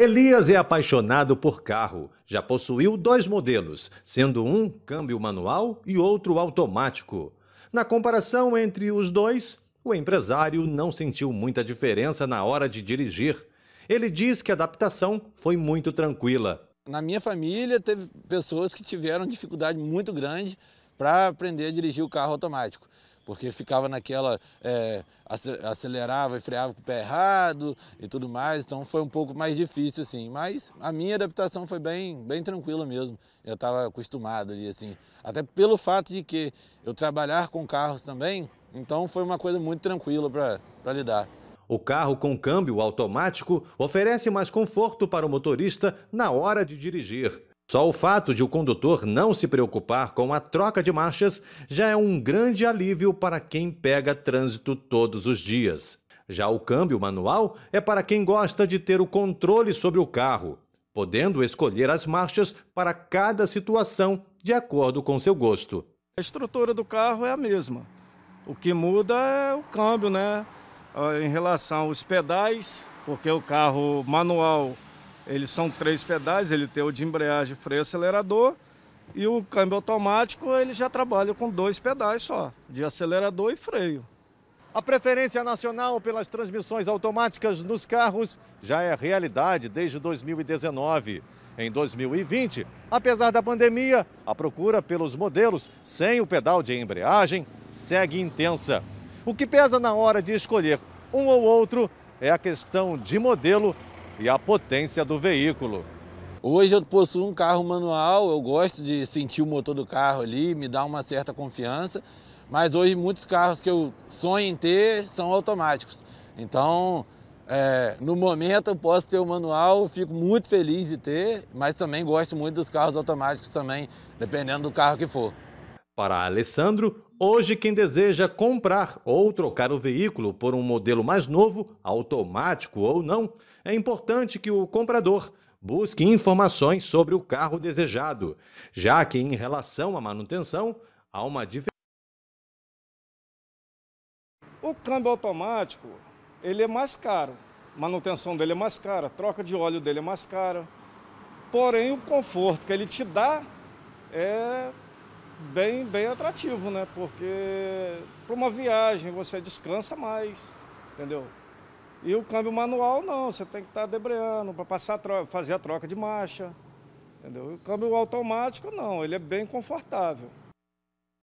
Elias é apaixonado por carro. Já possuiu dois modelos, sendo um câmbio manual e outro automático. Na comparação entre os dois, o empresário não sentiu muita diferença na hora de dirigir. Ele diz que a adaptação foi muito tranquila. Na minha família, teve pessoas que tiveram dificuldade muito grande para aprender a dirigir o carro automático porque ficava naquela, é, acelerava e freava com o pé errado e tudo mais, então foi um pouco mais difícil, assim. Mas a minha adaptação foi bem, bem tranquila mesmo, eu estava acostumado ali, assim. Até pelo fato de que eu trabalhar com carros também, então foi uma coisa muito tranquila para lidar. O carro com câmbio automático oferece mais conforto para o motorista na hora de dirigir. Só o fato de o condutor não se preocupar com a troca de marchas já é um grande alívio para quem pega trânsito todos os dias. Já o câmbio manual é para quem gosta de ter o controle sobre o carro, podendo escolher as marchas para cada situação de acordo com seu gosto. A estrutura do carro é a mesma. O que muda é o câmbio, né? Ah, em relação aos pedais, porque o carro manual eles são três pedais, ele tem o de embreagem, freio, acelerador e o câmbio automático ele já trabalha com dois pedais só, de acelerador e freio. A preferência nacional pelas transmissões automáticas nos carros já é realidade desde 2019. Em 2020, apesar da pandemia, a procura pelos modelos sem o pedal de embreagem segue intensa. O que pesa na hora de escolher um ou outro é a questão de modelo e a potência do veículo. Hoje eu possuo um carro manual, eu gosto de sentir o motor do carro ali, me dá uma certa confiança, mas hoje muitos carros que eu sonho em ter são automáticos. Então, é, no momento eu posso ter o manual, fico muito feliz de ter, mas também gosto muito dos carros automáticos também, dependendo do carro que for. Para Alessandro, hoje quem deseja comprar ou trocar o veículo por um modelo mais novo, automático ou não, é importante que o comprador busque informações sobre o carro desejado, já que em relação à manutenção há uma diferença. O câmbio automático, ele é mais caro. Manutenção dele é mais cara, troca de óleo dele é mais cara. Porém, o conforto que ele te dá é bem, bem atrativo, né? Porque para uma viagem você descansa mais, entendeu? E o câmbio manual não, você tem que estar tá debreando para passar a troca, fazer a troca de marcha, entendeu? E o câmbio automático não, ele é bem confortável.